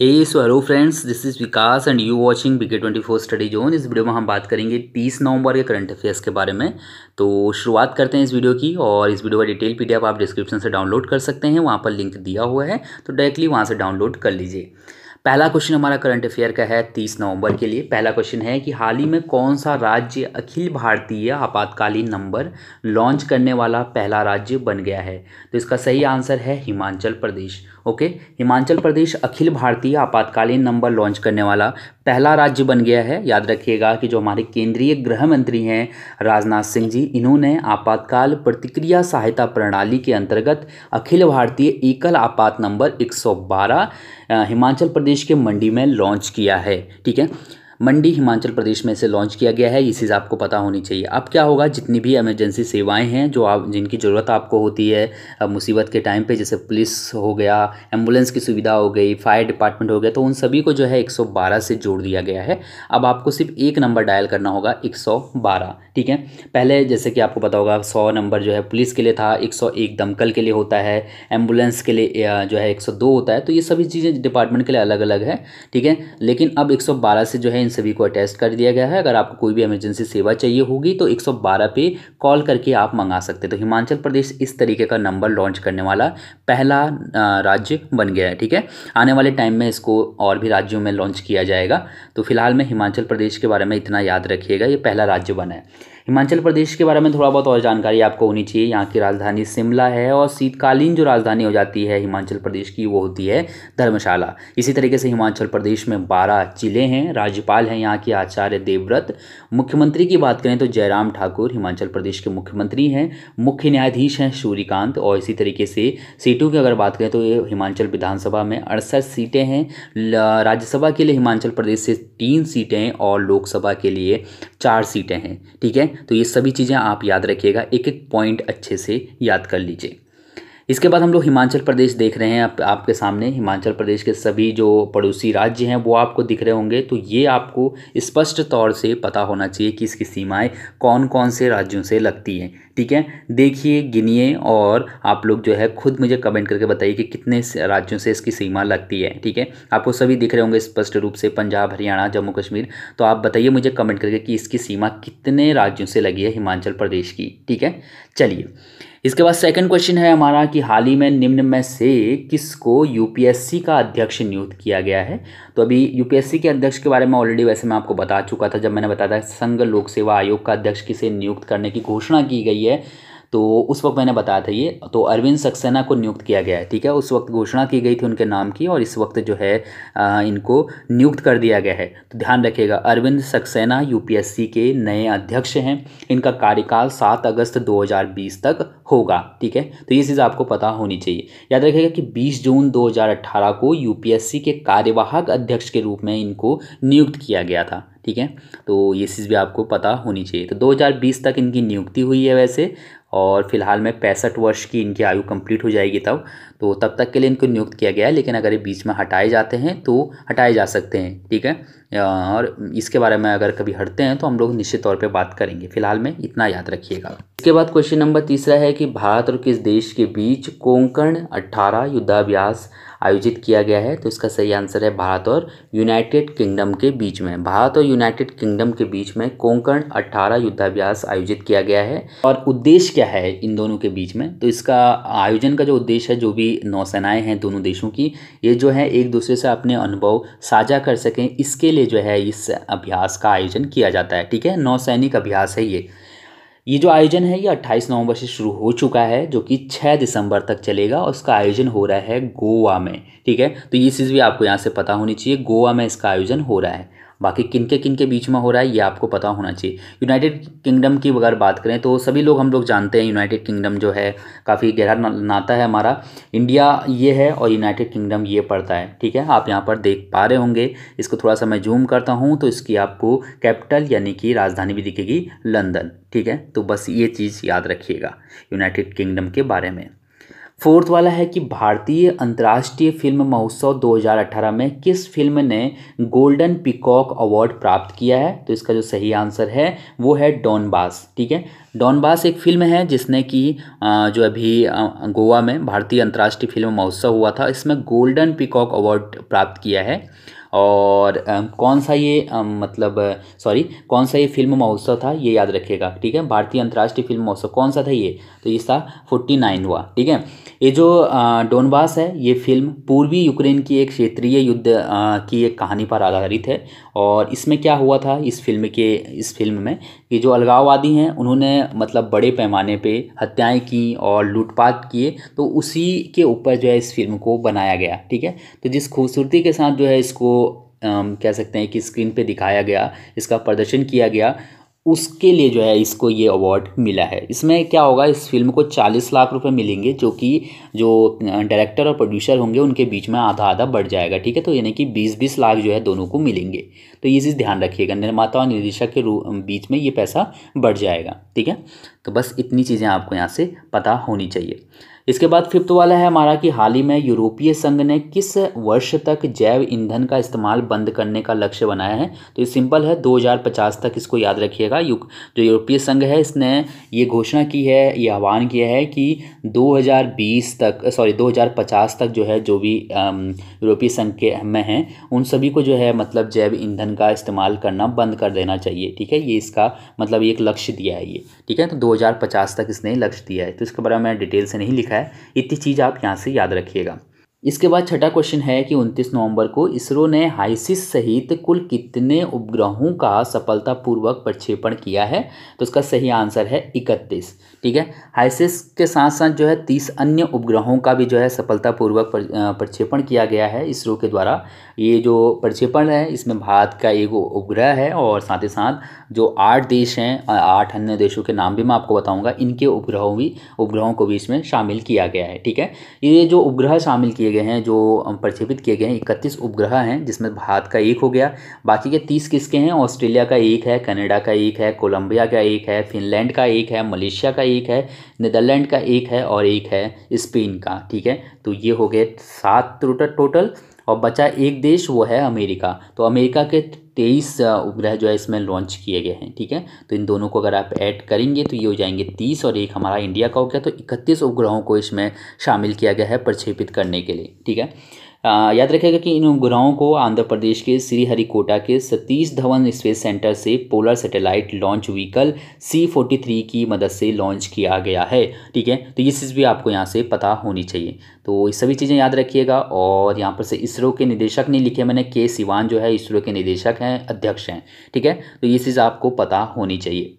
hey Swaroop friends this is Vikas and you watching BK twenty four study zone इस video में हम बात करेंगे 30 नवंबर के करंट अफेयर्स के बारे में तो शुरुआत करते हैं इस वीडियो की और इस वीडियो का डिटेल पीडीएफ आप डिस्क्रिप्शन से डाउनलोड कर सकते हैं वहाँ पर लिंक दिया हुआ है तो डायरेक्टली वहाँ से डाउनलोड कर लीजिए पहला क्वेश्चन हमारा करंट अफेयर का है तीस नवंबर के लिए पहला क्वेश्चन है कि हाल ही में कौन सा राज्य अखिल भारतीय आपातकालीन नंबर लॉन्च करने वाला पहला राज्य बन गया है तो इसका सही आंसर है हिमाचल प्रदेश ओके हिमाचल प्रदेश अखिल भारतीय आपातकालीन नंबर लॉन्च करने वाला पहला राज्य बन गया है याद रखिएगा कि जो हमारे केंद्रीय गृह मंत्री हैं राजनाथ सिंह जी इन्होंने आपातकाल प्रतिक्रिया सहायता प्रणाली के अंतर्गत अखिल भारतीय एकल आपात नंबर 112 हिमाचल प्रदेश के मंडी में लॉन्च किया है ठीक है मंडी हिमाचल प्रदेश में इसे लॉन्च किया गया है ये चीज़ आपको पता होनी चाहिए अब क्या होगा जितनी भी एमरजेंसी सेवाएं हैं जो आप जिनकी ज़रूरत आपको होती है मुसीबत के टाइम पे जैसे पुलिस हो गया एम्बुलेंस की सुविधा हो गई फायर डिपार्टमेंट हो गया तो उन सभी को जो है एक से जोड़ दिया गया है अब आपको सिर्फ एक नंबर डायल करना होगा एक ठीक है पहले जैसे कि आपको पता होगा सौ नंबर जो है पुलिस के लिए था एक दमकल के लिए होता है एम्बुलेंस के लिए जो है एक होता है तो ये सभी चीज़ें डिपार्टमेंट के लिए अलग अलग है ठीक है लेकिन अब एक से जो है इन सभी को अटेस्ट कर दिया गया है अगर आपको कोई भी इमरजेंसी सेवा चाहिए होगी तो 112 पे कॉल करके आप मंगा सकते हैं तो हिमाचल प्रदेश इस तरीके का नंबर लॉन्च करने वाला पहला राज्य बन गया है ठीक है आने वाले टाइम में इसको और भी राज्यों में लॉन्च किया जाएगा तो फिलहाल में हिमाचल प्रदेश के बारे में इतना याद रखिएगा ये पहला राज्य बना है हिमाचल प्रदेश के बारे में थोड़ा बहुत और जानकारी आपको होनी चाहिए यहाँ की राजधानी शिमला है और शीतकालीन जो राजधानी हो जाती है हिमाचल प्रदेश की वो होती है धर्मशाला इसी तरीके से हिमाचल प्रदेश में बारह जिले हैं राज्यपाल हैं यहाँ के आचार्य देवव्रत मुख्यमंत्री की बात करें तो जयराम ठाकुर हिमाचल प्रदेश के मुख्यमंत्री हैं मुख्य न्यायाधीश हैं सूर्यकांत और इसी तरीके से सीटों की अगर बात करें तो ये हिमाचल विधानसभा में अड़सठ सीटें हैं राज्यसभा के लिए हिमाचल प्रदेश से तीन सीटें और लोकसभा के लिए चार सीटें हैं ठीक है तो ये सभी चीज़ें आप याद रखिएगा एक एक पॉइंट अच्छे से याद कर लीजिए इसके बाद हम लोग हिमाचल प्रदेश देख रहे हैं आप, आपके सामने हिमाचल प्रदेश के सभी जो पड़ोसी राज्य हैं वो आपको दिख रहे होंगे तो ये आपको स्पष्ट तौर से पता होना चाहिए कि इसकी सीमाएँ कौन कौन से राज्यों से लगती हैं ठीक है देखिए गिनिए और आप लोग जो है खुद मुझे कमेंट करके बताइए कि कितने राज्यों से इसकी सीमा लगती है ठीक है आपको सभी दिख रहे होंगे स्पष्ट रूप से पंजाब हरियाणा जम्मू कश्मीर तो आप बताइए मुझे कमेंट करके कि इसकी सीमा कितने राज्यों से लगी है हिमाचल प्रदेश की ठीक है चलिए इसके बाद सेकंड क्वेश्चन है हमारा कि हाल ही में निम्न में से किसको यूपीएससी का अध्यक्ष नियुक्त किया गया है तो अभी यूपीएससी के अध्यक्ष के बारे में ऑलरेडी वैसे मैं आपको बता चुका था जब मैंने बताया था संघ लोक सेवा आयोग का अध्यक्ष किसे नियुक्त करने की घोषणा की गई है तो उस वक्त मैंने बताया था ये तो अरविंद सक्सेना को नियुक्त किया गया है ठीक है उस वक्त घोषणा की गई थी उनके नाम की और इस वक्त जो है आ, इनको नियुक्त कर दिया गया है तो ध्यान रखिएगा अरविंद सक्सेना यूपीएससी के नए अध्यक्ष हैं इनका कार्यकाल सात अगस्त दो तक होगा ठीक है तो ये चीज़ आपको पता होनी चाहिए याद रखिएगा कि बीस जून दो को यू के कार्यवाहक अध्यक्ष के रूप में इनको नियुक्त किया गया था ठीक है तो ये चीज़ भी आपको पता होनी चाहिए तो 2020 तक इनकी नियुक्ति हुई है वैसे और फिलहाल में पैंसठ वर्ष की इनकी आयु कंप्लीट हो जाएगी तब तो तब तक के लिए इनको नियुक्त किया गया है लेकिन अगर ये बीच में हटाए जाते हैं तो हटाए जा सकते हैं ठीक है और इसके बारे में अगर कभी हटते हैं तो हम लोग निश्चित तौर पर बात करेंगे फिलहाल में इतना याद रखिएगा इसके बाद क्वेश्चन नंबर तीसरा है कि भारत और किस देश के बीच कोंकण अट्ठारह युद्धाभ्यास आयोजित किया गया है तो इसका सही आंसर है भारत और यूनाइटेड किंगडम के बीच में भारत और यूनाइटेड किंगडम के बीच में कोंकण अट्ठारह युद्धाभ्यास आयोजित किया गया है और उद्देश्य क्या है इन दोनों के बीच में तो इसका आयोजन का जो उद्देश्य है जो भी नौसेनाएं हैं दोनों देशों की ये जो है एक दूसरे से अपने अनुभव साझा कर सकें इसके लिए जो है इस अभ्यास का आयोजन किया जाता है ठीक है नौसैनिक अभ्यास है ये ये जो आयोजन है ये 28 नवंबर से शुरू हो चुका है जो कि 6 दिसंबर तक चलेगा और इसका आयोजन हो रहा है गोवा में ठीक है तो ये चीज़ भी आपको यहाँ से पता होनी चाहिए गोवा में इसका आयोजन हो रहा है बाकी किन के किन के बीच में हो रहा है ये आपको पता होना चाहिए यूनाइटेड किंगडम की अगर बात करें तो सभी लोग हम लोग जानते हैं यूनाइटेड किंगडम जो है काफ़ी गहरा नाता है हमारा इंडिया ये है और यूनाइटेड किंगडम ये पड़ता है ठीक है आप यहाँ पर देख पा रहे होंगे इसको थोड़ा सा मैं जूम करता हूँ तो इसकी आपको कैपिटल यानी कि राजधानी भी दिखेगी लंदन ठीक है तो बस ये चीज़ याद रखिएगा यूनाइटेड किंगडम के बारे में फोर्थ वाला है कि भारतीय अंतर्राष्ट्रीय फिल्म महोत्सव 2018 में किस फिल्म ने गोल्डन पिकॉक अवार्ड प्राप्त किया है तो इसका जो सही आंसर है वो है डॉनबास ठीक है डॉनबास एक फिल्म है जिसने कि जो अभी गोवा में भारतीय अंतर्राष्ट्रीय फिल्म महोत्सव हुआ था इसमें गोल्डन पिकॉक अवार्ड प्राप्त किया है और कौन सा ये मतलब सॉरी कौन सा ये फिल्म महोत्सव था ये याद रखिएगा ठीक है भारतीय अंतर्राष्ट्रीय फिल्म महोत्सव कौन सा था ये तो ये था फोर्टी नाइन हुआ ठीक है ये जो डोनबास है ये फिल्म पूर्वी यूक्रेन की एक क्षेत्रीय युद्ध की एक कहानी पर आधारित है और इसमें क्या हुआ था इस फिल्म के इस फिल्म में कि जो अलगाववादी हैं उन्होंने मतलब बड़े पैमाने पर हत्याएँ की और लूटपाट किए तो उसी के ऊपर जो है इस फिल्म को बनाया गया ठीक है तो जिस खूबसूरती के साथ जो है इसको कह सकते हैं कि स्क्रीन पे दिखाया गया इसका प्रदर्शन किया गया उसके लिए जो है इसको ये अवार्ड मिला है इसमें क्या होगा इस फिल्म को चालीस लाख रुपए मिलेंगे जो कि जो डायरेक्टर और प्रोड्यूसर होंगे उनके बीच में आधा आधा बढ़ जाएगा ठीक है तो यानी कि बीस बीस लाख जो है दोनों को मिलेंगे तो ये चीज़ ध्यान रखिएगा निर्माता और निर्देशक के बीच में ये पैसा बढ़ जाएगा ठीक है तो बस इतनी चीज़ें आपको यहाँ से पता होनी चाहिए इसके बाद फिफ्थ वाला है हमारा कि हाल ही में यूरोपीय संघ ने किस वर्ष तक जैव ईंधन का इस्तेमाल बंद करने का लक्ष्य बनाया है तो ये सिंपल है 2050 तक इसको याद रखिएगा यू जो यूरोपीय संघ है इसने ये घोषणा की है ये आह्वान किया है कि 2020 तक सॉरी 2050 तक जो है जो भी यूरोपीय संघ के में हैं उन सभी को जो है मतलब जैव ईंधन का इस्तेमाल करना बंद कर देना चाहिए ठीक है ये इसका मतलब एक लक्ष्य दिया है ये ठीक है तो दो तक इसने लक्ष्य दिया है तो इसके बारे में डिटेल से नहीं लिखा है है इतनी चीज़ आप यहाँ से याद रखिएगा इसके बाद छठा क्वेश्चन है कि 29 नवंबर को इसरो ने हाइसिस सहित कुल कितने उपग्रहों का सफलतापूर्वक प्रक्षेपण किया है तो इसका सही आंसर है 31 ठीक है हाइसिस के साथ साथ जो है 30 अन्य उपग्रहों का भी जो है सफलतापूर्वक प्रक्षेपण किया गया है इसरो के द्वारा ये जो प्रक्षेपण है इसमें भारत का एक उपग्रह है और साथ ही साथ जो आठ देश हैं आठ अन्य देशों के नाम भी मैं आपको बताऊँगा इनके उपग्रहों भी उपग्रहों को भी इसमें शामिल किया गया है ठीक है ये जो उपग्रह शामिल किए किए गए हैं जो प्रक्षेपित किए गए हैं इकतीस उपग्रह हैं जिसमें भारत का एक हो गया बाकी के तीस किसके हैं ऑस्ट्रेलिया का एक है कनाडा का एक है कोलंबिया का एक है फिनलैंड का एक है मलेशिया का एक है नीदरलैंड का एक है और एक है स्पेन का ठीक है तो ये हो गए सात टोटल टोटल और बचा एक देश वो है अमेरिका तो अमेरिका के तेईस उपग्रह जो है इसमें लॉन्च किए गए हैं ठीक है तो इन दोनों को अगर आप ऐड करेंगे तो ये हो जाएंगे तीस और एक हमारा इंडिया का हो गया तो इकतीस उपग्रहों को इसमें शामिल किया गया है प्रक्षेपित करने के लिए ठीक है याद रखेगा कि इन उपग्रहों को आंध्र प्रदेश के श्रीहरिकोटा के सतीश धवन स्पेस सेंटर से polar satellite launch vehicle C forty three की मदद से लॉन्च किया गया है ठीक है तो ये चीज़ भी आपको यहाँ से पता होनी चाहिए तो ये सभी चीज़ें याद रखिएगा और यहाँ पर से इसरो के निदेशक नहीं लिखे मैंने के सिवान जो है इसरो के निदेशक हैं अध्यक्ष हैं ठीक है तो ये चीज़ आपको पता होनी चाहिए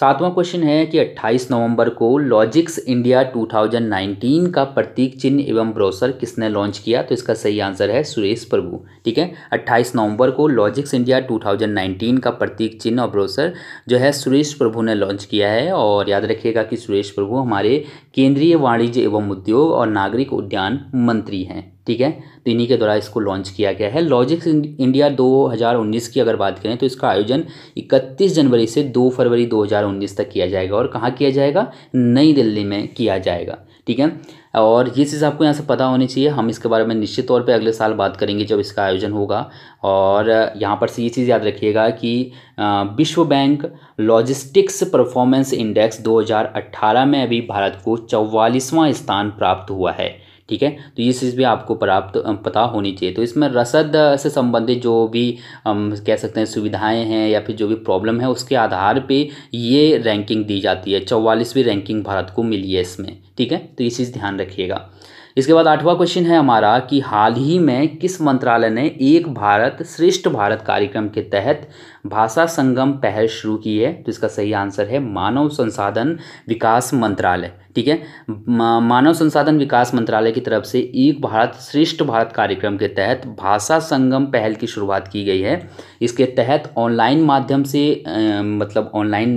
सातवां क्वेश्चन है कि 28 नवंबर को लॉजिक्स इंडिया 2019 का प्रतीक चिन्ह एवं ब्रोसर किसने लॉन्च किया तो इसका सही आंसर है सुरेश प्रभु ठीक है 28 नवंबर को लॉजिक्स इंडिया 2019 का प्रतीक चिन्ह और ब्रोसर जो है सुरेश प्रभु ने लॉन्च किया है और याद रखिएगा कि सुरेश प्रभु हमारे केंद्रीय वाणिज्य एवं उद्योग और नागरिक उद्यान मंत्री हैं ठीक है तो इन्हीं के द्वारा इसको लॉन्च किया गया है लॉजिक्स इंडिया 2019 की अगर बात करें तो इसका आयोजन 31 जनवरी से 2 फरवरी 2019 तक किया जाएगा और कहाँ किया जाएगा नई दिल्ली में किया जाएगा ठीक है और ये चीज़ आपको यहाँ से पता होनी चाहिए हम इसके बारे में निश्चित तौर पे अगले साल बात करेंगे जब इसका आयोजन होगा और यहाँ पर से ये चीज़ याद रखिएगा कि विश्व बैंक लॉजिस्टिक्स परफॉर्मेंस इंडेक्स 2018 में अभी भारत को चौवालीसवां स्थान प्राप्त हुआ है ठीक है तो ये चीज़ भी आपको प्राप्त पता होनी चाहिए तो इसमें रसद से संबंधित जो भी हम कह सकते हैं सुविधाएं हैं या फिर जो भी प्रॉब्लम है उसके आधार पे ये रैंकिंग दी जाती है चौवालीसवीं रैंकिंग भारत को मिली है इसमें ठीक है तो ये चीज़ ध्यान रखिएगा इसके बाद आठवां क्वेश्चन है हमारा कि हाल ही में किस मंत्रालय ने एक भारत श्रेष्ठ भारत कार्यक्रम के तहत भाषा संगम पहल शुरू की है तो इसका सही आंसर है मानव संसाधन विकास मंत्रालय ठीक है मानव संसाधन विकास मंत्रालय की तरफ से एक भारत श्रेष्ठ भारत कार्यक्रम के तहत भाषा संगम पहल की शुरुआत की गई है इसके तहत ऑनलाइन माध्यम से आ, मतलब ऑनलाइन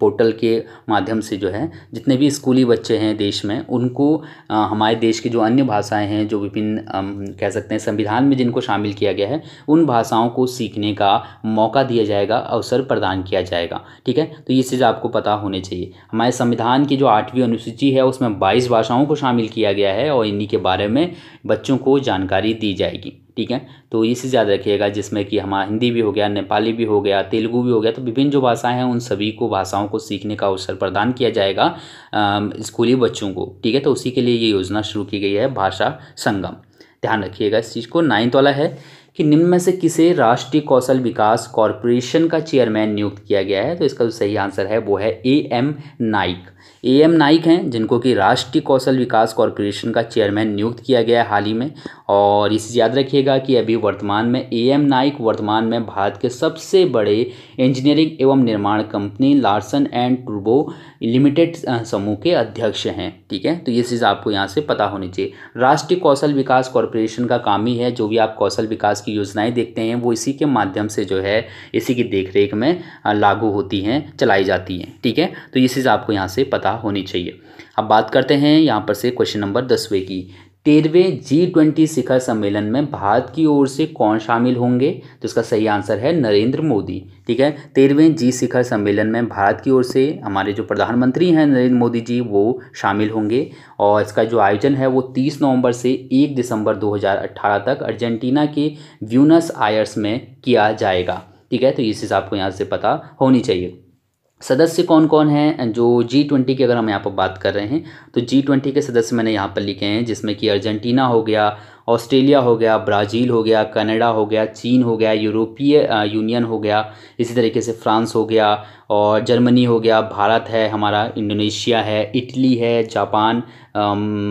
पोर्टल के माध्यम से जो है जितने भी स्कूली बच्चे हैं देश में उनको आ, हमारे देश की जो अन्य भाषाएं हैं जो विभिन्न कह सकते हैं संविधान में जिनको शामिल किया गया है उन भाषाओं को सीखने का मौका दिया जाएगा अवसर प्रदान किया जाएगा ठीक है तो ये चीज़ आपको पता होनी चाहिए हमारे संविधान की जो आठवीं सूची है उसमें बाईस भाषाओं को शामिल किया गया है और इन्हीं के बारे में बच्चों को जानकारी दी जाएगी ठीक है तो इसे याद रखिएगा जिसमें कि हमारा हिंदी भी हो गया नेपाली भी हो गया तेलुगु भी हो गया तो विभिन्न जो भाषाएं हैं उन सभी को भाषाओं को सीखने का अवसर प्रदान किया जाएगा स्कूली बच्चों को ठीक है तो उसी के लिए ये योजना शुरू की गई है भाषा संगम ध्यान रखिएगा इस चीज़ को नाइन्थ वाला है कि निम्न में से किसे राष्ट्रीय कौशल विकास कॉरपोरेशन का चेयरमैन नियुक्त किया गया है तो इसका जो सही आंसर है वो है A M Naik A M Naik हैं जिनको कि राष्ट्रीय कौशल विकास कॉरपोरेशन का चेयरमैन नियुक्त किया गया है हाल ही में और इस याद रखिएगा कि अभी वर्तमान में ए एम नाइक वर्तमान में भारत के सबसे बड़े इंजीनियरिंग एवं निर्माण कंपनी लार्सन एंड टूर्बो लिमिटेड समूह के अध्यक्ष हैं ठीक है तो ये चीज़ आपको यहाँ से पता होनी चाहिए राष्ट्रीय कौशल विकास कॉरपोरेशन का काम ही है जो भी आप कौशल विकास की योजनाएँ देखते हैं वो इसी के माध्यम से जो है इसी की देखरेख में लागू होती हैं चलाई जाती हैं ठीक है तो ये चीज़ आपको यहाँ से पता होनी चाहिए अब बात करते हैं यहाँ पर से क्वेश्चन नंबर दसवें की तेरहवें जी ट्वेंटी शिखर सम्मेलन में भारत की ओर से कौन शामिल होंगे तो इसका सही आंसर है नरेंद्र मोदी ठीक है तेरहवें जी शिखर सम्मेलन में भारत की ओर से हमारे जो प्रधानमंत्री हैं नरेंद्र मोदी जी वो शामिल होंगे और इसका जो आयोजन है वो 30 नवंबर से 1 दिसंबर 2018 तक अर्जेंटीना के व्यूनस आयर्स में किया जाएगा ठीक है तो इस हिसाब को यहाँ से पता होनी चाहिए सदस्य कौन कौन हैं जो जी ट्वेंटी की अगर हम यहाँ पर बात कर रहे हैं तो जी ट्वेंटी के सदस्य मैंने यहाँ पर लिखे हैं जिसमें कि अर्जेंटीना हो गया ऑस्ट्रेलिया हो गया ब्राज़ील हो गया कनाडा हो गया चीन हो गया यूरोपीय यूनियन हो गया इसी तरीके से फ्रांस हो गया और जर्मनी हो गया भारत है हमारा इंडोनेशिया है इटली है जापान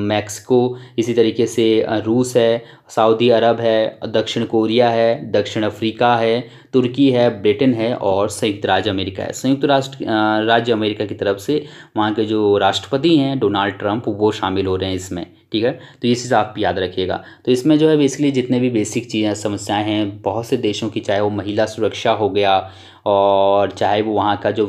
मैक्सिको इसी तरीके से रूस है सऊदी अरब है दक्षिण कोरिया है दक्षिण अफ्रीका है तुर्की है ब्रिटेन है और संयुक्त राज्य अमेरिका है संयुक्त राष्ट्र राज्य अमेरिका की तरफ से वहाँ के जो राष्ट्रपति हैं डोनाल्ड ट्रंप वो शामिल हो रहे हैं इसमें ठीक है तो ये चीज़ आप याद रखिएगा तो इसमें जो है बेसिकली जितने भी बेसिक चीज़ें समस्याएं हैं बहुत से देशों की चाहे वो महिला सुरक्षा हो गया और चाहे वो वहाँ का जो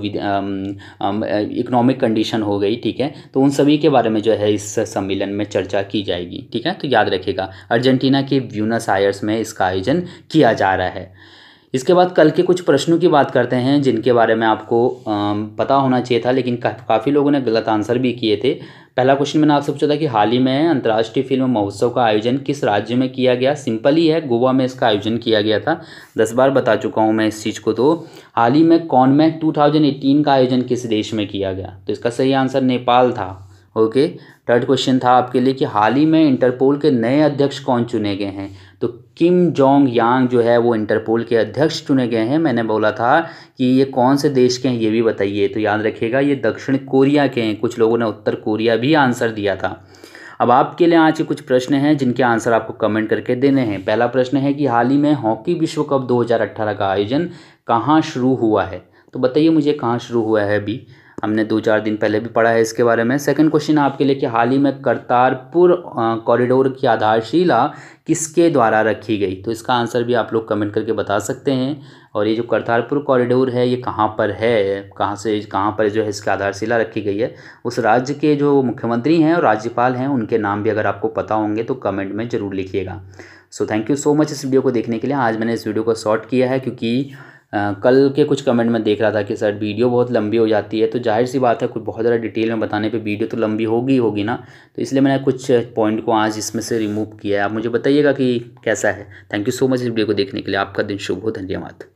इकोनॉमिक कंडीशन हो गई ठीक है तो उन सभी के बारे में जो है इस सम्मेलन में चर्चा की जाएगी ठीक है तो याद रखिएगा अर्जेंटीना के व्यूनस आयर्स में इसका आयोजन किया जा रहा है इसके बाद कल के कुछ प्रश्नों की बात करते हैं जिनके बारे में आपको पता होना चाहिए था लेकिन काफ़ी लोगों ने गलत आंसर भी किए थे पहला क्वेश्चन मैंने आपसे पूछा था कि हाल ही में अंतर्राष्ट्रीय फिल्म महोत्सव का आयोजन किस राज्य में किया गया सिंपल ही है गोवा में इसका आयोजन किया गया था दस बार बता चुका हूँ मैं इस चीज़ को तो हाल ही में कॉनमैक टू का आयोजन किस देश में किया गया तो इसका सही आंसर नेपाल था ओके थर्ड क्वेश्चन था आपके लिए कि हाल ही में इंटरपोल के नए अध्यक्ष कौन चुने गए हैं तो किम जोंग यांग जो है वो इंटरपोल के अध्यक्ष चुने गए हैं मैंने बोला था कि ये कौन से देश के हैं ये भी बताइए तो याद रखिएगा ये दक्षिण कोरिया के हैं कुछ लोगों ने उत्तर कोरिया भी आंसर दिया था अब आपके लिए आज के कुछ प्रश्न हैं जिनके आंसर आपको कमेंट करके देने हैं पहला प्रश्न है कि हाल ही में हॉकी विश्व कप 2018 का आयोजन कहाँ शुरू हुआ है तो बताइए मुझे कहाँ शुरू हुआ है अभी हमने दो चार दिन पहले भी पढ़ा है इसके बारे में सेकंड क्वेश्चन आपके लिए कि हाल ही में करतारपुर कॉरिडोर की आधारशिला किसके द्वारा रखी गई तो इसका आंसर भी आप लोग कमेंट करके बता सकते हैं और ये जो करतारपुर कॉरिडोर है ये कहाँ पर है कहाँ से कहाँ पर जो है इसकी आधारशिला रखी गई है उस राज्य के जो मुख्यमंत्री हैं और राज्यपाल हैं उनके नाम भी अगर आपको पता होंगे तो कमेंट में ज़रूर लिखिएगा so thank you so much इस वीडियो को देखने के लिए आज मैंने इस वीडियो को शॉर्ट किया है क्योंकि आ, कल के कुछ कमेंट में देख रहा था कि सर वीडियो बहुत लंबी हो जाती है तो जाहिर सी बात है कुछ बहुत ज़्यादा डिटेल में बताने पे वीडियो तो लंबी होगी होगी ना तो इसलिए मैंने कुछ पॉइंट को आज इसमें से रिमूव किया है आप मुझे बताइएगा कि कैसा है थैंक यू सो मच इस वीडियो को देखने के लिए आपका दिन शुभ हो धन्यवाद